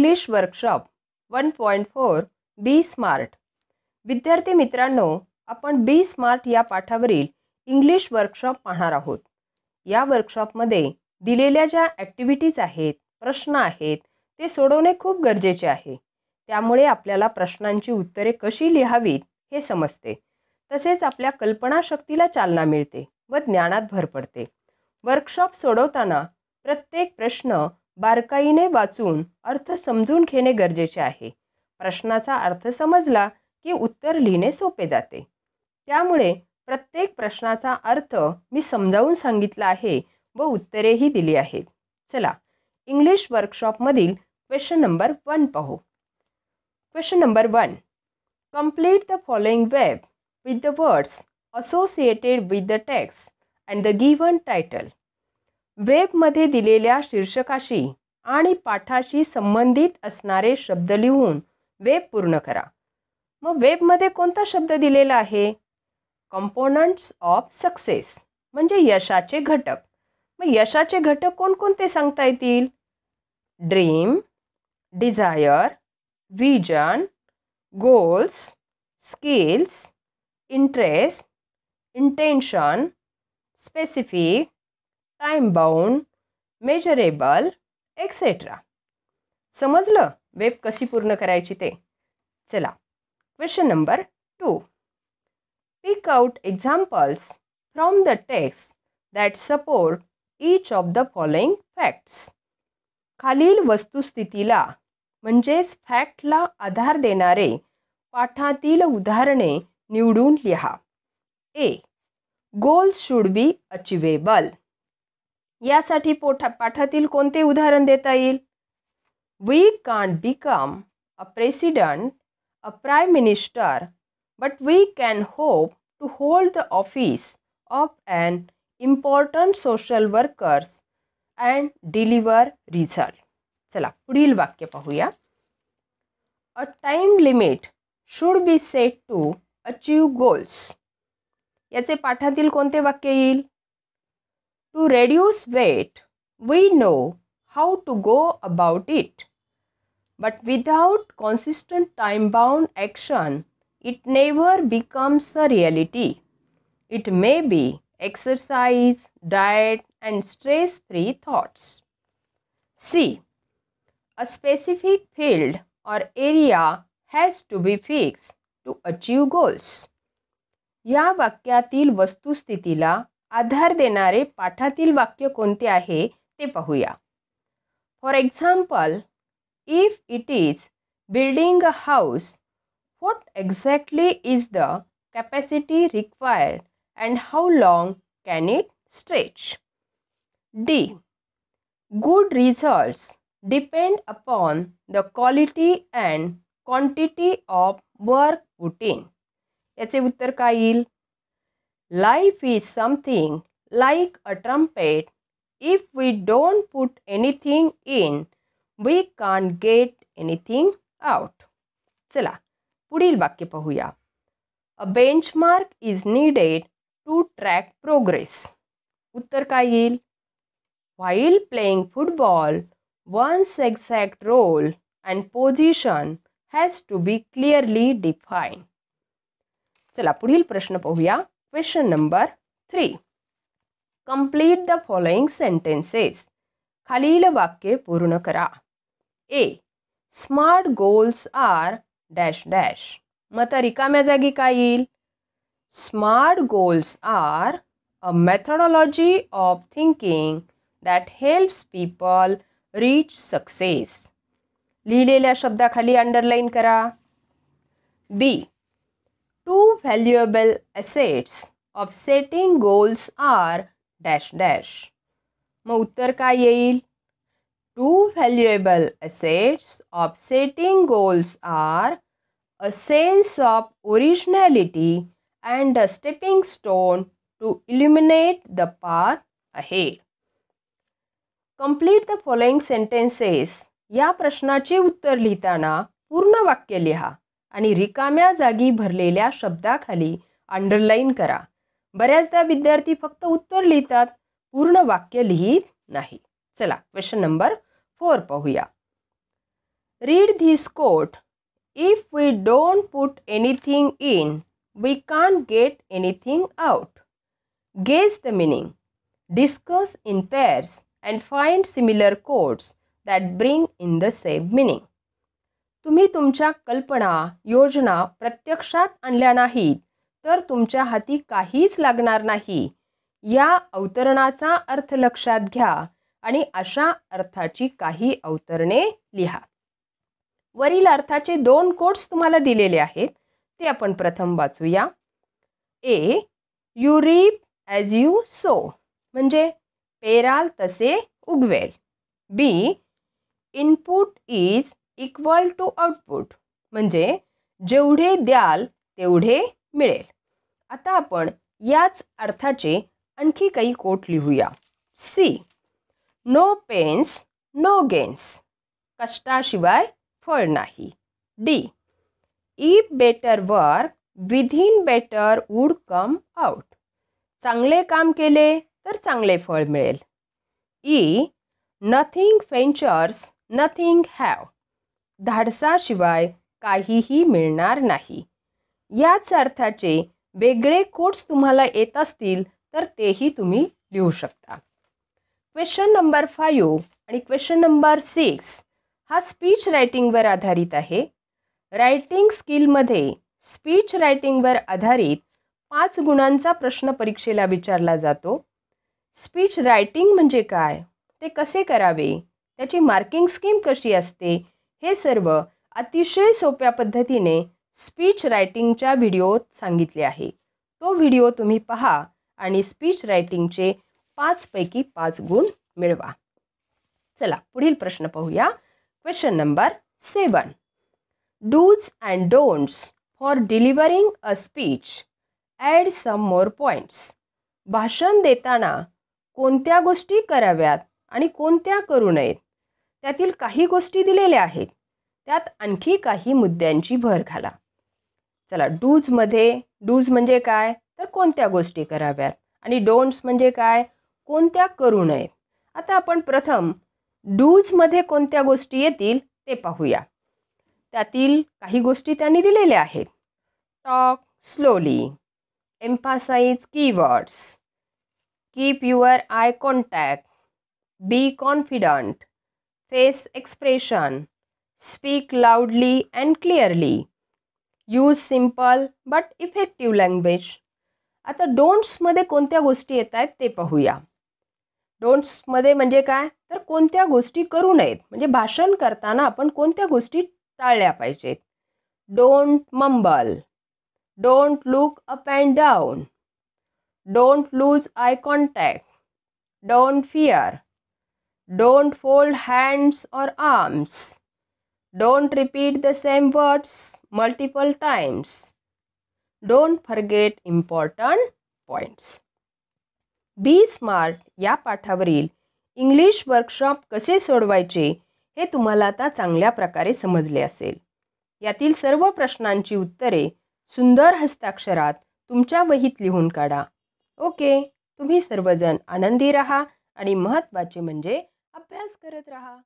English workshop one point four be smart विद्यार्थी मित्रांनो आपण बी स्मार्ट या पाठावरील इंग्लिश वर्कशॉप पाहणार आहोत या वर्कशॉपमध्ये दिलेल्या ज्या ॲक्टिव्हिटीज आहेत प्रश्न आहेत ते सोडवणे खूप गरजेचे आहे त्यामुळे आपल्याला प्रश्नांची उत्तरे कशी लिहावीत हे समजते तसेच आपल्या कल्पनाशक्तीला चालना मिळते व ज्ञानात भर पडते वर्कशॉप सोडवताना प्रत्येक प्रश्न बारकाईने वाचून अर्थ समजून घेणे गरजेचे आहे प्रश्नाचा अर्थ समजला की उत्तर लिहिणे सोपे जाते त्यामुळे प्रत्येक प्रश्नाचा अर्थ मी समजावून सांगितला आहे व उत्तरेही दिली आहेत चला इंग्लिश वर्कशॉपमधील क्वेश्चन नंबर वन पाहू question number one complete the following web with the words associated with the text and the given title वेबमध्ये दिलेल्या शीर्षकाशी आणि पाठाशी संबंधित असणारे शब्द लिहून वेब पूर्ण करा मग वेबमध्ये कोणता शब्द दिलेला आहे कंपोनंट्स ऑफ सक्सेस म्हणजे यशाचे घटक मग यशाचे घटक कोणकोणते सांगता येतील dream desire vision goals skills interest intention specific bound measurable etcetera समजलं वेब कशी पूर्ण करायची ते चला question number two pick out examples from the text that support each of the following facts खालील वस्तुस्थितीला म्हणजेच फॅक्टला आधार देणारे पाठातील उदाहरणे निवडून लिहा A goals should be achievable यासाठी पोठा पाठातील कोणते उदाहरण देता येईल we can't become a president a prime minister but we can hope to hold the office of and important social workers and deliver result चला पुढील वाक्य पाहूया a time limit should be set to achieve goals याचे पाठातील कोणते वाक्य येईल To reduce weight, we know how to go about it. But without consistent time bound action, it never becomes a reality. It may be exercise, diet, and stress free thoughts. C. A specific field or area has to be fixed to achieve goals. या वाक्यातील वस्तुस्थितीला आधार देणारे पाठातील वाक्य कोणते आहे ते पाहूया for example if it is building a house what exactly is the capacity required and how long can it stretch D good results depend upon the quality and quantity of work putting याचे उत्तर काय येईल Life is something like a trumpet. If we don't put anything in, we can get anything out चला पुढील वाक्य पाहूया a benchmark is needed to track progress उत्तर काय येईल while playing football one's exact role and position has to be clearly define चला पुढील प्रश्न पाहूया question number 3. Complete the following sentences. खालील वाक्ये पूर्ण करा A smart goals are dash dash मग तर रिकाम्या जागी काय येईल smart goals are a methodology of thinking that helps people reach success लिहिलेल्या शब्दाखाली अंडरलाईन करा B two valuable assets of setting goals are dash dash मग उत्तर काय येईल two valuable assets of setting goals are a sense of originality and a stepping stone to illuminate the path आहे complete the following sentences या प्रश्नाचे उत्तर लिहिताना पूर्ण वाक्य लिहा आणि रिकाम्या जागी भरलेल्या शब्दाखाली अंडरलाईन करा बऱ्याचदा विद्यार्थी फक्त उत्तर लिहितात पूर्ण वाक्य लिहित नाही चला क्वेश्चन नंबर फोर पाहूया read this quote if we don't put anything in we can get anything out gauge the meaning discuss in pairs and find similar quotes that bring in the same meaning तुम्ही तुमच्या कल्पना योजना प्रत्यक्षात आणल्या नाहीत तर तुमच्या हाती काहीच लागणार नाही या अवतरणाचा अर्थ लक्षात घ्या आणि अशा अर्थाची काही अवतरणे लिहा वरील अर्थाचे दोन कोट्स तुम्हाला दिलेले आहेत ते आपण प्रथम वाचूया A you reap as you sow म्हणजे पेराल तसे उगवेल B input is equal to output म्हणजे जेवढे द्याल तेवढे मिळेल आता आपण याच अर्थाचे आणखी काही कोट लिहूया C no pains no gains कष्टाशिवाय फळ नाही D E better were within better would come out चांगले काम केले तर चांगले फळ मिळेल E nothing ventures nothing have धाडसाशिवाय काहीही मिळणार नाही याच अर्थाचे वेगळे कोट्स तुम्हाला येत असतील तर तेही तुम्ही लिहू शकता क्वेश्चन नंबर फायू आणि क्वेश्चन नंबर सिक्स हा स्पीच रायटिंगवर आधारित आहे रायटिंग स्किलमध्ये स्पीच रायटिंगवर आधारित पाच गुणांचा प्रश्न परीक्षेला विचारला जातो स्पीच रायटिंग म्हणजे काय ते कसे करावे त्याची मार्किंग स्कीम कशी असते हे सर्व अतिशय सोप्या पद्धतीने स्पीच रायटिंगच्या व्हिडिओत सांगितले आहे तो व्हिडिओ तुम्ही पहा आणि स्पीच रायटिंगचे पाचपैकी पाच गुण मिळवा चला पुढील प्रश्न पाहूया question number seven dos and don'ts for delivering a speech add some more points भाषण देताना कोणत्या गोष्टी कराव्यात आणि कोणत्या करू नयेत त्यातील काही गोष्टी दिलेल्या आहेत त्यात आणखी काही मुद्द्यांची भर घाला चला डूजमध्ये डूज म्हणजे काय तर कोणत्या गोष्टी कराव्यात आणि डोंट्स म्हणजे काय कोणत्या करू नयेत आता आपण प्रथम डूजमध्ये कोणत्या गोष्टी येतील ते पाहूया त्यातील काही गोष्टी त्यांनी दिलेल्या आहेत talk slowly emphasise keywords keep your eye contact be confident face expression, speak loudly and clearly, use simple but effective language आता डोंट्समध्ये कोणत्या गोष्टी येत आहेत ते पाहूया डोंट्समध्ये म्हणजे काय तर कोणत्या गोष्टी करू नयेत म्हणजे भाषण करताना आपण कोणत्या गोष्टी टाळल्या पाहिजेत don't mumble don't look up and down don't lose eye contact don't fear don't fold hands or arms don't repeat the same words multiple times. Don't forget important points. Be smart या पाठावरील English workshop कसे सोडवायचे हे तुम्हाला आता चांगल्या प्रकारे समजले असेल यातील सर्व प्रश्नांची उत्तरे सुंदर हस्ताक्षरात तुमच्या वहीत लिहून काढा ओके तुम्ही सर्वजण आनंदी रहा आणि महत्त्वाचे म्हणजे अभ्यास करत रहा.